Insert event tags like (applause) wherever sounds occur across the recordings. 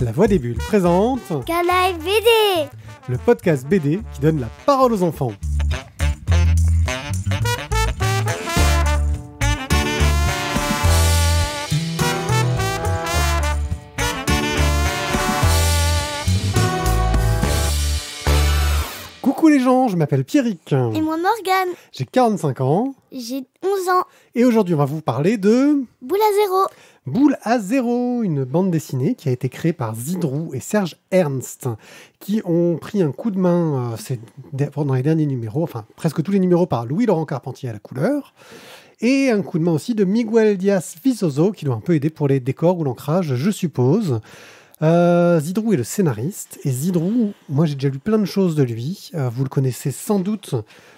La Voix des Bulles présente BD, le podcast BD qui donne la parole aux enfants. je m'appelle Pierrick. Et moi Morgane. J'ai 45 ans. J'ai 11 ans. Et aujourd'hui, on va vous parler de... Boule à zéro. Boule à zéro, une bande dessinée qui a été créée par Zidrou et Serge Ernst, qui ont pris un coup de main euh, pendant les derniers numéros, enfin presque tous les numéros par Louis-Laurent Carpentier à la couleur, et un coup de main aussi de Miguel Diaz visoso qui doit un peu aider pour les décors ou l'ancrage, je suppose. Euh, Zidrou est le scénariste et Zidrou, moi j'ai déjà lu plein de choses de lui. Euh, vous le connaissez sans doute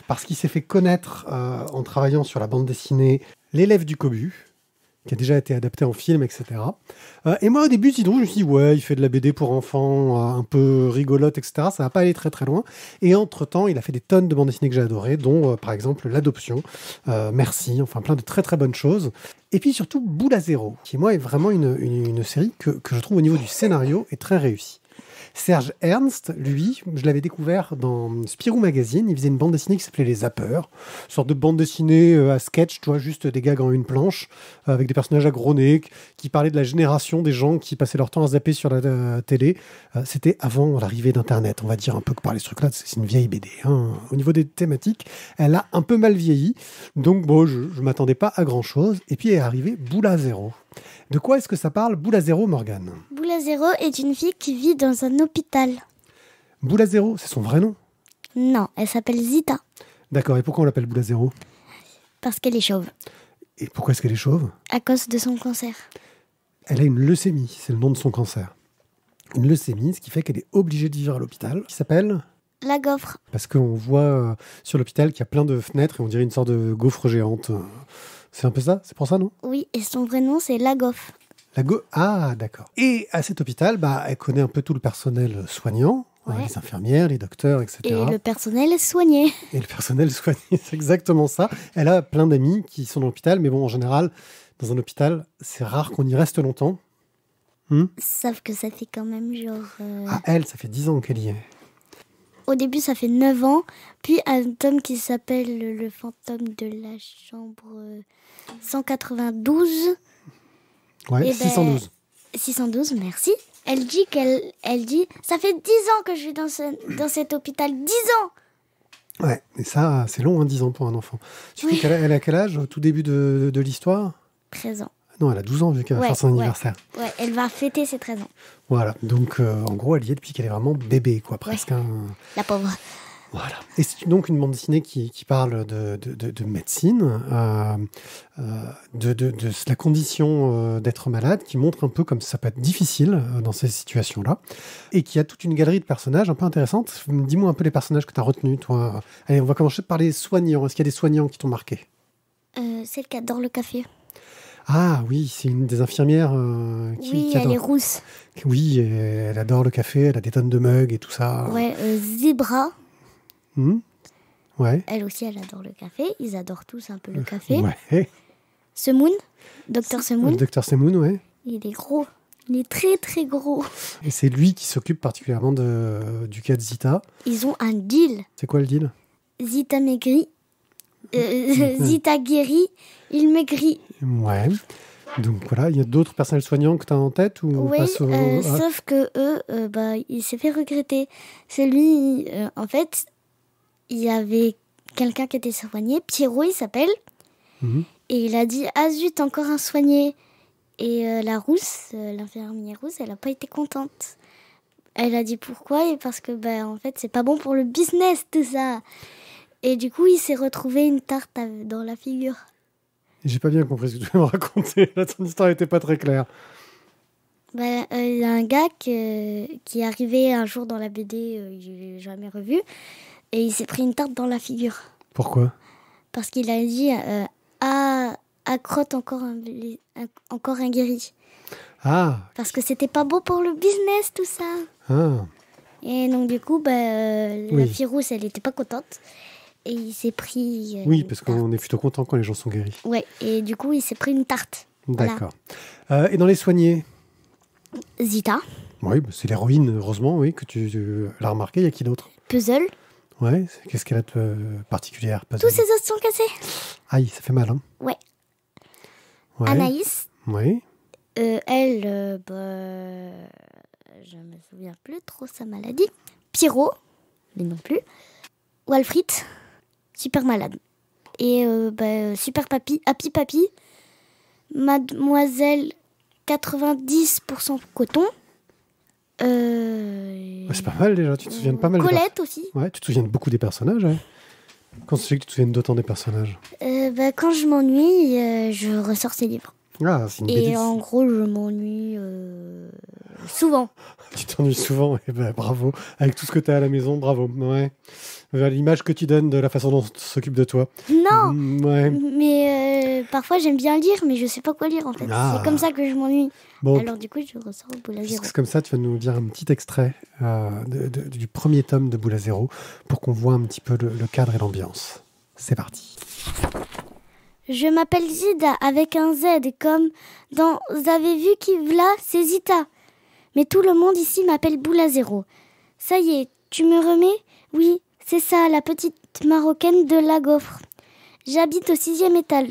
parce qu'il s'est fait connaître euh, en travaillant sur la bande dessinée L'élève du cobu, qui a déjà été adapté en film, etc. Euh, et moi, au début, drôle je me suis dit, ouais, il fait de la BD pour enfants, euh, un peu rigolote, etc. Ça va pas aller très très loin. Et entre-temps, il a fait des tonnes de bandes dessinées que j'ai adorées, dont, euh, par exemple, L'Adoption, Merci, enfin, plein de très très bonnes choses. Et puis surtout, Boule à zéro, qui, moi, est vraiment une, série que, que, je trouve, au niveau du scénario, est très réussie. Serge Ernst, lui, je l'avais découvert dans Spirou Magazine. Il faisait une bande dessinée qui s'appelait Les Zappeurs. Une sorte de bande dessinée euh, à sketch, tu vois, juste des gags en une planche, euh, avec des personnages à gros nez, qui parlaient de la génération des gens qui passaient leur temps à zapper sur la euh, télé. C'était avant l'arrivée d'Internet. On va dire un peu que par les trucs-là, c'est une vieille BD. Hein. Au niveau des thématiques, elle a un peu mal vieilli. Donc, bon, je ne m'attendais pas à grand-chose. Et puis est arrivé Boula Zéro. De quoi est-ce que ça parle Morgane Boula Zéro est une fille qui vit dans un hôpital. Zéro, c'est son vrai nom Non, elle s'appelle Zita. D'accord, et pourquoi on l'appelle Zéro Parce qu'elle est chauve. Et pourquoi est-ce qu'elle est chauve À cause de son cancer. Elle a une leucémie, c'est le nom de son cancer. Une leucémie, ce qui fait qu'elle est obligée de vivre à l'hôpital, qui s'appelle La gaufre. Parce qu'on voit euh, sur l'hôpital qu'il y a plein de fenêtres et on dirait une sorte de gaufre géante. Euh, c'est un peu ça C'est pour ça, non Oui, et son vrai nom, c'est Lagoff. Lagoff, Ah, d'accord. Et à cet hôpital, bah, elle connaît un peu tout le personnel soignant. Hein, les infirmières, les docteurs, etc. Et le personnel soigné. Et le personnel soigné, (laughs) c'est exactement ça. Elle a plein d'amis qui sont dans l'hôpital, mais bon, en général, dans un hôpital, c'est rare qu'on y reste longtemps. Hmm? Sauf que ça fait quand même genre. Euh, ah, elle, ça fait dix ans qu'elle y est. Au début, ça fait 9 ans. Puis un tome qui s'appelle Le fantôme de la chambre 192. Euh, ouais, 612. Eh 612, ben, merci. Elle dit qu'elle elle dit ça fait 10 ans que je suis dans, dans cet hôpital 10 ans. Ouais, mais ça c'est long hein, 10 ans pour un enfant. Tu oui. qu'elle a, elle quel âge au tout début de, de l'histoire 13 ans. Non, elle a 12 ans vu qu'elle va faire son anniversaire. Ouais, elle va fêter ses 13 ans. Voilà, donc euh, en gros, elle y est depuis qu'elle est vraiment bébé, quoi, presque. Hein. La pauvre. Voilà. Et c'est donc une bande dessinée qui, parle de, médecine, euh, euh, de, la condition d'être malade, qui montre un peu comme ça peut être difficile dans ces situations-là, et qui a toute une galerie de personnages un peu intéressantes. Dis-moi un peu les personnages que tu as retenus, toi. Allez, on va commencer par les soignants. Est-ce qu'il y a des soignants qui t'ont marqué le qui adore le café. Ah oui, c'est une des infirmières euh, qui. Oui, elle est rousse. Oui, elle adore le café, elle a des tonnes de mugs et tout ça. Ouais, euh, Zebra. Hmm. Ouais. Elle aussi, elle adore le café. Ils adorent tous un peu le euh, café. Ouais. Eh. Semoun, Docteur Semoun. Docteur Semoun, ouais. Il est gros. Il est très très gros. Et c'est lui qui s'occupe particulièrement de, du cas de Zita. Ils ont un deal. C'est quoi le deal Zita maigrit, euh, mm-hmm. Zita guéri il maigrit. Ouais. Donc voilà, il y a d'autres personnels soignants que tu as en tête ou Oui, euh, ah. sauf que eux, euh, bah, il s'est fait regretter. C'est lui, en fait, il y avait quelqu'un qui était soigné, Pierrot il s'appelle, mm-hmm. et il a dit Ah zut, encore un soigné Et la rousse, l'infirmière rousse, elle n'a pas été contente. Elle a dit pourquoi et parce que bah, en fait c'est pas bon pour le business tout ça. Et du coup, il s'est retrouvé une tarte dans la figure. J'ai pas bien compris ce que tu me (laughs) raconter. La ton histoire n'était pas très claire. Bah, euh, il y a un gars qui est arrivé un jour dans la BD, je euh, l'ai jamais revu, et il s'est pris une tarte dans la figure. Pourquoi Parce qu'il a dit ah, crotte encore un, encore un guéri. Ah Parce que c'était pas beau pour le business, tout ça. Ah. Et donc, du coup, bah, la fille rousse, elle n'était pas contente et il s'est pris. Euh, oui, parce qu'on est plutôt content quand les gens sont guéris. Ouais, et du coup, il s'est pris une tarte. D'accord. Euh, et dans les soignés Zita. Oui, bah, c'est l'héroïne, heureusement, oui, que tu, l'as remarqué. Il y a qui d'autre Puzzle. Ouais, qu'est-ce qu'elle a de euh, particulière Tous ses os sont cassés. Aïe, ça fait mal, hein Ouais. Anaïs. Oui. elle, bah, je me souviens plus trop sa maladie. Pierrot, mais non plus. Walfrit super malade. Et euh, bah, Super papi Happy papi Mademoiselle 90% coton. Euh, c'est pas mal déjà, tu te souviens pas mal. Colette aussi. Ouais, tu te souviens beaucoup des personnages. Ouais. Quand c'est que tu te souviens d'autant des personnages euh, bah, Quand je m'ennuie, je ressors ces livres. Ah, c'est une Et en gros, je m'ennuie souvent. (laughs) tu t'ennuies souvent, et ben bah, bravo. Avec tout ce que tu as à la maison, bravo. Ouais l'image que tu donnes de la façon dont on s'occupe de toi. Non mm, Mais euh, parfois j'aime bien lire, mais je sais pas quoi lire en fait. Ah. C'est comme ça que je m'ennuie. Bon. Alors du coup, je ressors Boulazéro. C'est comme ça, tu vas nous dire un petit extrait euh, du premier tome de Zéro pour qu'on voit un petit peu le, cadre et l'ambiance. C'est parti. Je m'appelle Zida avec un Z comme dans Vous avez vu qui v'la ?» c'est Zita. Mais tout le monde ici m'appelle Zéro. Ça y est, tu me remets Oui, c'est ça, la petite marocaine de la gaufre. J'habite au sixième étage,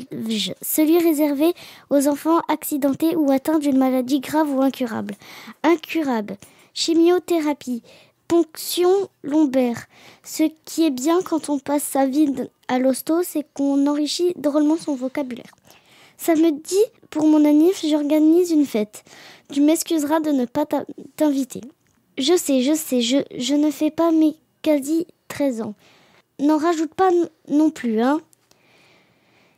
celui réservé aux enfants accidentés ou atteints d'une maladie grave ou incurable. Incurable. Chimiothérapie. Ponction lombaire. Ce qui est bien quand on passe sa vie à l'hosto, c'est qu'on enrichit drôlement son vocabulaire. Ça me dit, pour mon annif, j'organise une fête. Tu m'excuseras de ne pas t'inviter. Je sais, je sais, je, je ne fais pas mes quasi 13 ans. N'en rajoute pas non plus, hein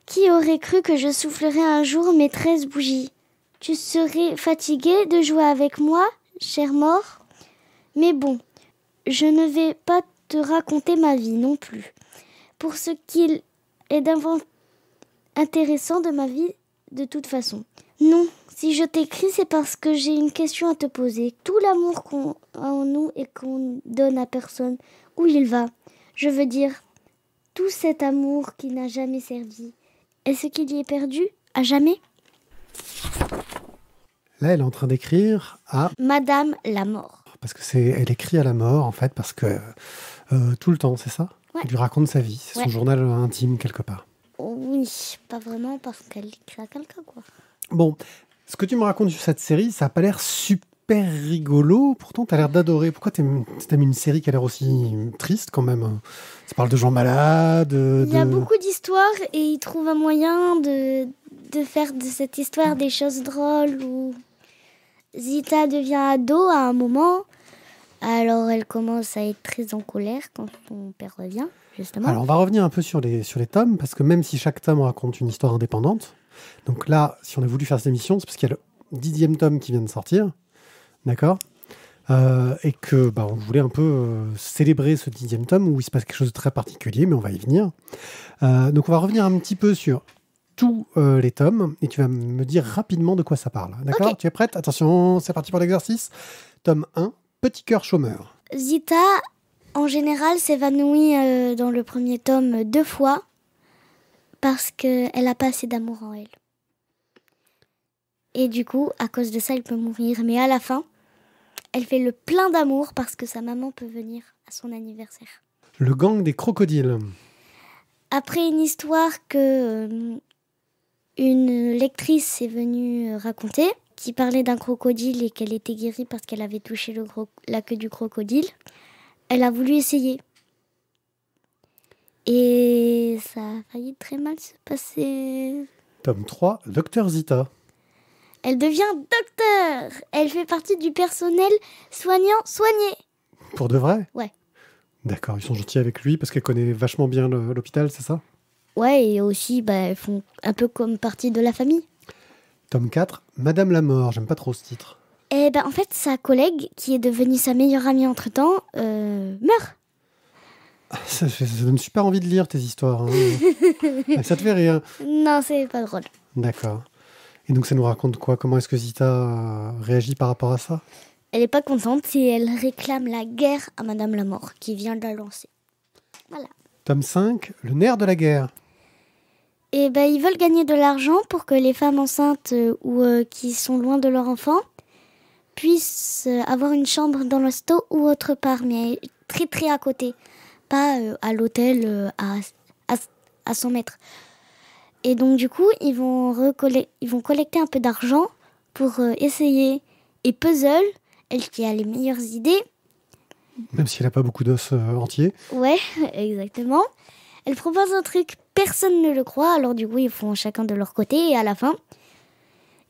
Qui aurait cru que je soufflerais un jour mes 13 bougies Tu serais fatigué de jouer avec moi, cher mort Mais bon, je ne vais pas te raconter ma vie non plus. Pour ce qu'il est intéressant de ma vie, de toute façon. Non, si je t'écris, c'est parce que j'ai une question à te poser. Tout l'amour qu'on a en nous et qu'on donne à personne, où il va Je veux dire, tout cet amour qui n'a jamais servi, est-ce qu'il y est perdu À jamais Là, elle est en train d'écrire à Madame la mort. Parce que c'est, elle écrit à la mort en fait, parce que euh, euh, tout le temps, c'est ça Elle lui raconte sa vie, c'est son journal euh, intime quelque part. Oui, pas vraiment parce qu'elle écrit à quelqu'un quoi. Bon, ce que tu me racontes sur cette série, ça n'a pas l'air super rigolo, pourtant tu as l'air d'adorer. Pourquoi tu aimes une série qui a l'air aussi triste quand même Ça parle de gens malades. Il y a beaucoup d'histoires et ils trouve un moyen de, faire de cette histoire des choses drôles ou. Zita devient ado à un moment. Alors elle commence à être très en colère quand son père revient, justement. Alors on va revenir un peu sur les, sur les tomes, parce que même si chaque tome raconte une histoire indépendante, donc là, si on a voulu faire cette émission, c'est parce qu'il y a le dixième tome qui vient de sortir, d'accord euh, Et que bah, on voulait un peu euh, célébrer ce dixième tome où il se passe quelque chose de très particulier, mais on va y venir. Euh, donc on va revenir un petit peu sur tous les tomes et tu vas me dire rapidement de quoi ça parle, d'accord Tu es prête Attention, c'est parti pour l'exercice. Tome 1, Petit cœur chômeur. Zita, en général, s'évanouit dans le premier tome deux fois parce qu'elle n'a pas assez d'amour en elle. Et du coup, à cause de ça, elle peut mourir. Mais à la fin, elle fait le plein d'amour parce que sa maman peut venir à son anniversaire. Le gang des crocodiles. Après une histoire que euh, une lectrice est venue euh, raconter, qui parlait d'un crocodile et qu'elle était guérie parce qu'elle avait touché le la queue du crocodile, elle a voulu essayer. Et ça a failli très mal se passer. Tome 3, Docteur Zita. Elle devient docteur. Elle fait partie du personnel soignant-soigné. Pour de vrai Ouais. D'accord, ils sont gentils avec lui parce qu'elle connaît vachement bien l'hôpital, c'est ça Ouais, et aussi, bah, elles font un peu comme partie de la famille. Tome 4, Madame la mort, j'aime pas trop ce titre. Eh ben, en fait, sa collègue, qui est devenue sa meilleure amie entre-temps, euh, meurt. (laughs) Ça, ne ça, donne super envie de lire tes histoires. Hein. (laughs) ça te fait rien. Non, c'est pas drôle. D'accord. Et donc ça nous raconte quoi Comment est-ce que Zita euh, réagit par rapport à ça Elle n'est pas contente et elle réclame la guerre à Madame la Mort qui vient de la lancer. Voilà. Tome 5, le nerf de la guerre. Et eh ben ils veulent gagner de l'argent pour que les femmes enceintes euh, ou euh, qui sont loin de leur enfant puissent avoir une chambre dans l'hosto ou autre part, mais très très à côté pas euh, à l'hôtel euh, à, à, maître 100 mètres. Et donc du coup, ils vont, ils vont collecter un peu d'argent pour euh, essayer. Et Puzzle, elle qui a les meilleures idées. Même si elle n'a pas beaucoup d'os entier entiers. Ouais, (laughs) exactement. Elle propose un truc, personne ne le croit, alors du coup ils font chacun de leur côté et à la fin,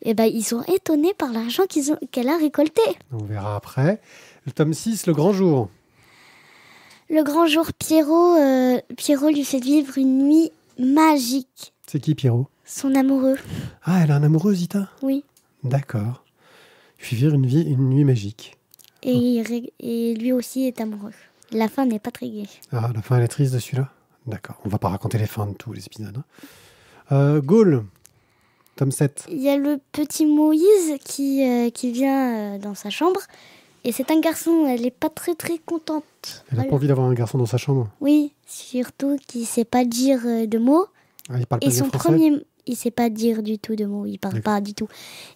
et eh ben, ils sont étonnés par l'argent qu'ils qu'elle a récolté. On verra après. Le tome 6, le grand jour. Le grand jour, Pierrot, euh, Pierrot lui fait vivre une nuit magique. C'est qui Pierrot Son amoureux. Ah, elle a un amoureux, Zita Oui. D'accord. Il fait vivre une, nuit magique. Et, lui aussi est amoureux. La fin n'est pas très gaie. Ah, la fin, elle est triste de celui-là D'accord. On va pas raconter les fins de tous les épisodes. Hein. Euh, Gaulle, tome 7. Il y a le petit Moïse qui, euh, qui vient dans sa chambre et c'est un garçon, elle n'est pas très très contente. Elle n'a pas envie d'avoir un garçon dans sa chambre Oui, surtout qu'il ne sait pas dire euh, de mots. Ah, il parle pas et son premier, il sait pas dire du tout de mots, il parle pas du tout.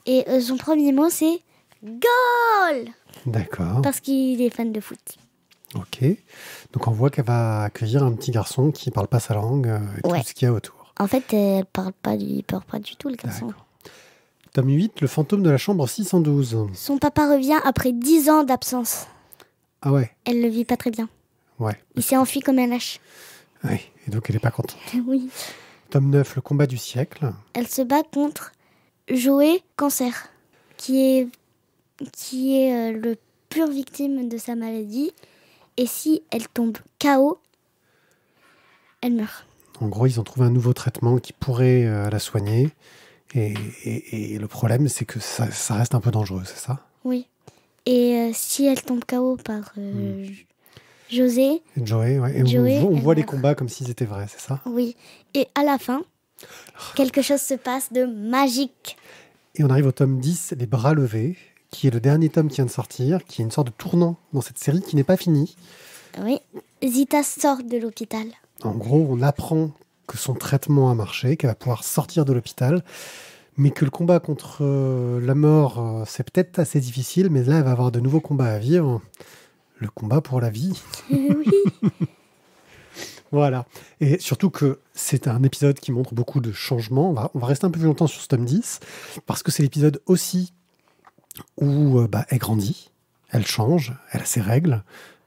Et euh, son premier mot c'est goal. D'accord. Parce qu'il est fan de foot. Ok. Donc on voit qu'elle va accueillir un petit garçon qui parle pas sa langue euh, et tout ce qu'il y a autour. En fait, elle parle pas, il parle pas du tout le garçon. D'accord. Tome 8, le fantôme de la chambre 612. Son papa revient après 10 ans d'absence. Ah ouais Elle le vit pas très bien. Ouais. Il s'est enfui comme un lâche. Oui, et donc elle est pas contente. (laughs) oui. Tome 9, le combat du siècle. Elle se bat contre Joé Cancer, qui est, qui est euh, le pur victime de sa maladie. Et si elle tombe KO, elle meurt. En gros, ils ont trouvé un nouveau traitement qui pourrait euh, la soigner. Et, le problème, c'est que ça, reste un peu dangereux, c'est ça Oui. Et euh, si elle tombe KO par euh, hmm. José. Joey, ouais. Et on, voit les combats comme s'ils étaient vrais, c'est ça Oui. Et à la fin, quelque chose se passe de magique. Et on arrive au tome 10, Les bras levés, qui est le dernier tome qui vient de sortir, qui est une sorte de tournant dans cette série qui n'est pas finie. Oui. Zita sort de l'hôpital. En gros, on apprend que son traitement a marché, qu'elle va pouvoir sortir de l'hôpital, mais que le combat contre euh, la mort, euh, c'est peut-être assez difficile, mais là, elle va avoir de nouveaux combats à vivre. Le combat pour la vie. (laughs) Eh voilà. Et surtout que c'est un épisode qui montre beaucoup de changements. On va, rester un peu plus longtemps sur ce tome 10, parce que c'est l'épisode aussi où euh, bah, elle grandit, elle change, elle a ses règles,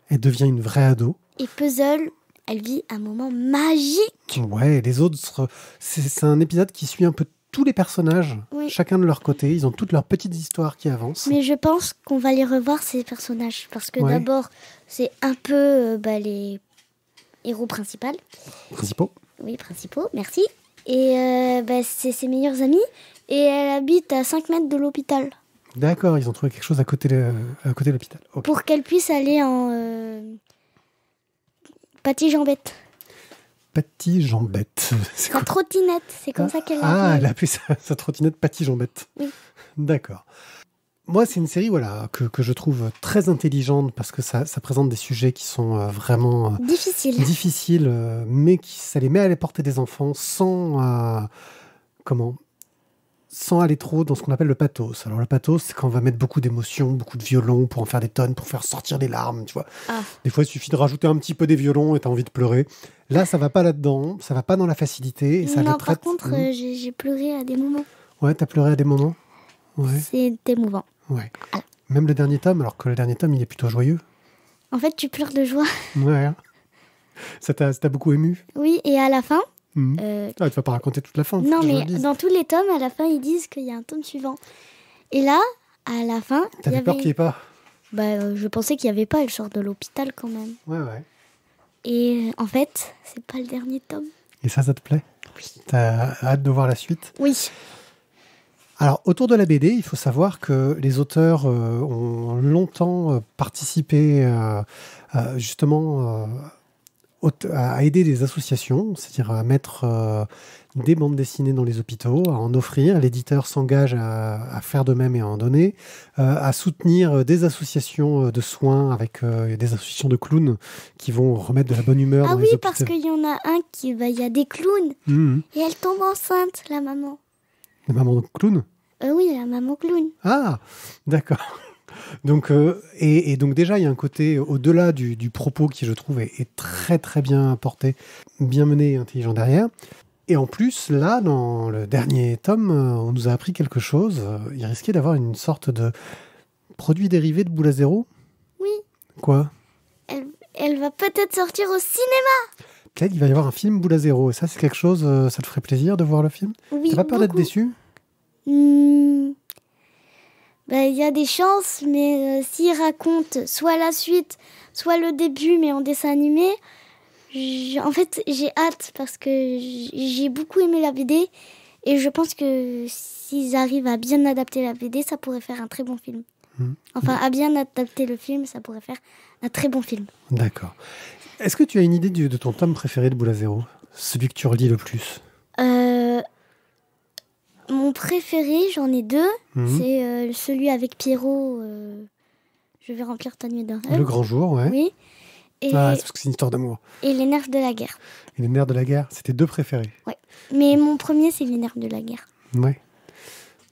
elle devient une vraie ado. Et puzzle elle vit un moment magique. Ouais, les autres, c'est un épisode qui suit un peu tous les personnages, chacun de leur côté. Ils ont toutes leurs petites histoires qui avancent. Mais je pense qu'on va les revoir, ces personnages. Parce que d'abord, c'est un peu euh, bah, les héros principaux. Principaux Oui, principaux, merci. Et euh, bah, c'est ses meilleurs amis. Et elle habite à 5 mètres de l'hôpital. D'accord, ils ont trouvé quelque chose à côté de, à côté l'hôpital. Pour qu'elle puisse aller en, euh, Patty Jambette. Patty Jambette. (laughs) C'est trottinette, c'est comme ah, ça qu'elle ah, l'appelle. Ah, elle a (laughs) sa, trottinette Patty Jambette. Oui. (laughs) D'accord. Moi, c'est une série voilà, que, je trouve très intelligente parce que ça, présente des sujets qui sont euh, vraiment euh, Difficiles. difficiles, euh, mais qui, ça les met à la portée des enfants sans, comment, sans aller trop dans ce qu'on appelle le pathos. Alors le pathos, c'est quand on va mettre beaucoup d'émotions, beaucoup de violons pour en faire des tonnes, pour faire sortir des larmes, tu vois. Ah. Des fois, il suffit de rajouter un petit peu des violons et t'as envie de pleurer. Là, ça va pas là-dedans, ça va pas dans la facilité et ça non, Par contre, hmm. euh, j'ai pleuré à des moments. Ouais, t'as pleuré à des moments. Ouais. C'est émouvant. Ouais. Même le dernier tome, alors que le dernier tome, il est plutôt joyeux. En fait, tu pleures de joie. Ouais. Hein. Ça t'a beaucoup ému. Oui, et à la fin, Mmh. Euh... Ah, tu vas pas raconter toute la fin. Non, mais dans tous les tomes, à la fin, ils disent qu'il y a un tome suivant. Et là, à la fin. T'avais avait... peur qu'il n'y ait pas bah, euh, Je pensais qu'il n'y avait pas le sort de l'hôpital quand même. Ouais, ouais. Et euh, en fait, c'est pas le dernier tome. Et ça, ça te plaît Oui. T'as hâte de voir la suite Oui. Alors, autour de la BD, il faut savoir que les auteurs euh, ont longtemps participé euh, justement à aider des associations, c'est-à-dire à mettre euh, des bandes dessinées dans les hôpitaux, à en offrir. L'éditeur s'engage à, faire de même et à en donner, euh, à soutenir euh, des associations de soins avec des associations de clowns qui vont remettre de la bonne humeur. Ah oui, parce qu'il y en a un qui, bah, il y a des clowns mmh, mmh. et elle tombe enceinte, la maman. La maman clown Oui, la maman clown. Ah, d'accord. Donc, euh, et, donc déjà, il y a un côté au-delà du, propos qui, je trouve, est, très très bien porté, bien mené et intelligent derrière. Et en plus, là, dans le dernier tome, euh, on nous a appris quelque chose. Il risquait d'avoir une sorte de produit dérivé de Boule à zéro. Oui. Quoi elle, va peut-être sortir au cinéma. Peut-être il va y avoir un film Boule à zéro. Et ça, c'est quelque chose, euh, ça te ferait plaisir de voir le film Oui. T'as pas peur d'être déçu hmm. Bah, il y a des chances, mais euh, s'ils racontent raconte soit la suite, soit le début, mais en dessin animé, en fait, j'ai hâte parce que j'ai beaucoup aimé la BD et je pense que s'ils arrivent à bien adapter la BD, ça pourrait faire un très bon film. Hmm. Enfin, hmm. à bien adapter le film, ça pourrait faire un très bon film. D'accord. Est-ce que tu as une idée de, ton tome préféré de Boule à Celui que tu relis le plus euh, préféré, j'en ai deux. Mhm. C'est euh, celui avec Pierrot. Euh, je vais remplir ta nuit d'un Le grand jour, ouais. Oui. Et ah, c'est parce que c'est une histoire d'amour. Et les nerfs de la guerre. Et les nerfs de la guerre, c'était deux préférés. Ouais. Mais mon premier, c'est les nerfs de la guerre. Ouais.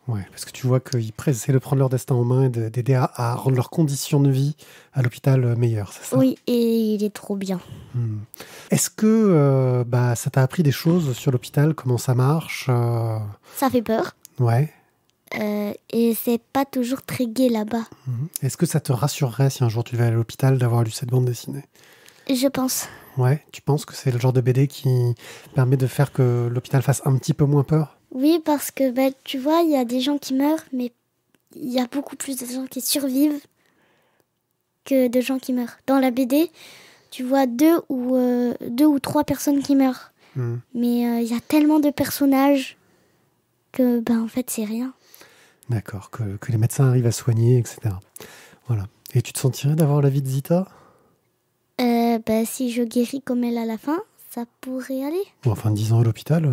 Oui, parce que tu vois qu'ils essaient de prendre leur destin en main et d'aider à, rendre leurs conditions de vie à l'hôpital euh, meilleures, c'est ça Oui, et il est trop bien. Hmm. Est-ce que euh, bah, ça t'a appris des choses sur l'hôpital, comment ça marche euh Ça fait peur. Ouais. et c'est pas toujours très gai là-bas. Hmm. Est-ce que ça te rassurerait si un jour tu vas à l'hôpital d'avoir lu cette bande dessinée Je pense. Ouais, tu penses que c'est le genre de BD qui permet de faire que l'hôpital fasse un petit peu moins peur oui, parce que ben tu vois, il y a des gens qui meurent, mais il y a beaucoup plus de gens qui survivent que de gens qui meurent. Dans la BD, tu vois deux ou, euh, deux ou trois personnes qui meurent. Hmm. Mais euh, il y a tellement de personnages que, ben, en fait, c'est rien. D'accord, que, les médecins arrivent à soigner, etc. Voilà. Et tu te sentirais d'avoir la vie de Zita euh, bah, Si je guéris comme elle à la fin, ça pourrait aller. enfin, dix ans à l'hôpital.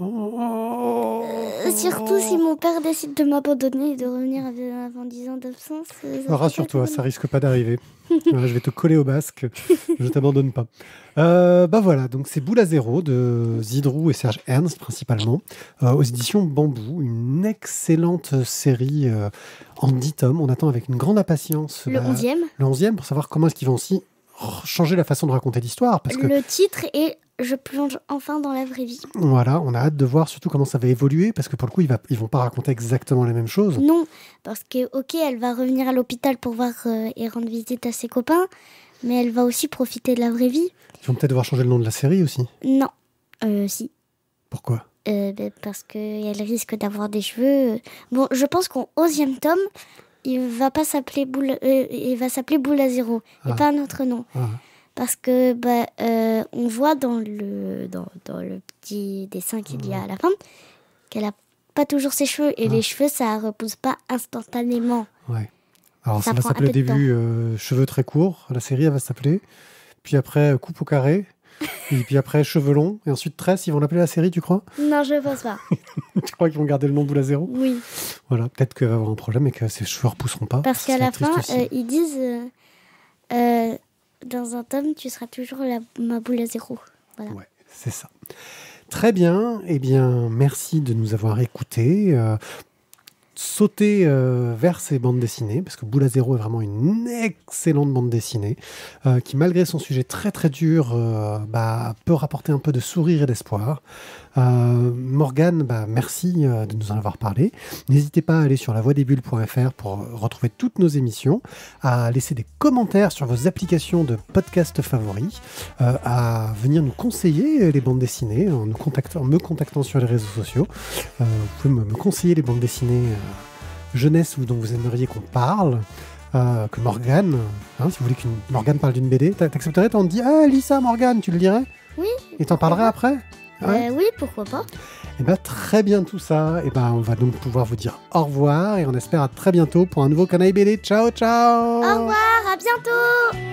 Euh, surtout si mon père décide de m'abandonner et de revenir avant 10 ans d'absence. Euh, Rassure-toi, ça risque pas d'arriver. (laughs) je vais te coller au basque, je t'abandonne pas. Euh, bah voilà, donc c'est Boule à zéro de Zidrou et Serge Ernst principalement, aux éditions Bambou, une excellente série en 10 tomes. On attend avec une grande impatience le 11 bah, pour savoir comment est-ce qu'ils vont aussi changer la façon de raconter l'histoire. parce que Le titre est je plonge enfin dans la vraie vie. Voilà, on a hâte de voir surtout comment ça va évoluer, parce que pour le coup, ils, va, vont pas raconter exactement la même chose. Non, parce que, ok, elle va revenir à l'hôpital pour voir euh, et rendre visite à ses copains, mais elle va aussi profiter de la vraie vie. Ils vont peut-être devoir changer le nom de la série aussi Non, euh, si. Pourquoi euh, ben, Parce qu'elle risque d'avoir des cheveux. Euh. Bon, je pense qu'en 11 tome, il va pas s'appeler Boule, et va s'appeler Boule à zéro, et ah. pas un autre nom. Ah parce que bah, euh, on voit dans le, dans, dans le petit dessin qu'il y a à la fin qu'elle a pas toujours ses cheveux et les cheveux ça repousse pas instantanément. Ouais. Alors ça, va s'appeler au début euh, cheveux très courts, la série elle va s'appeler, puis après euh, coupe au carré. et puis après, cheveux longs, et ensuite tresses. ils vont l'appeler la série, tu crois (laughs) Non, je pense pas. (laughs) tu crois qu'ils vont garder le nom boule à zéro Oui. Voilà, peut-être qu'elle va avoir un problème et que ses cheveux ne repousseront pas. Parce qu'à la fin, ils disent dans un tome, tu seras toujours la, ma boule à zéro. Voilà. Ouais, c'est ça. Très bien. Eh bien, merci de nous avoir écoutés. Euh, sauter euh, vers ces bandes dessinées, parce que Boula Zéro est vraiment une excellente bande dessinée, euh, qui malgré son sujet très très dur, euh, bah, peut rapporter un peu de sourire et d'espoir. Morgane, bah, merci de nous en avoir parlé. N'hésitez pas à aller sur lavoidesbulles.fr pour retrouver toutes nos émissions, à laisser des commentaires sur vos applications de podcast favoris, à venir nous conseiller les bandes dessinées en, nous contactant, me contactant sur les réseaux sociaux. vous pouvez me conseiller les bandes dessinées jeunesse ou dont vous aimeriez qu'on parle, euh, que Morgane, hein, si vous voulez qu'une Morgane parle d'une BD, t'accepterais T'en dis, ah, lis ça, Morgane, tu le dirais Oui. Et t'en parlerais après euh, Oui, pourquoi pas Eh ben, très bien tout ça. Et eh ben, on va donc pouvoir vous dire au revoir et on espère à très bientôt pour un nouveau Canaille BD. Ciao, ciao Au revoir, à bientôt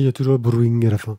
il y a toujours brewing à la fin.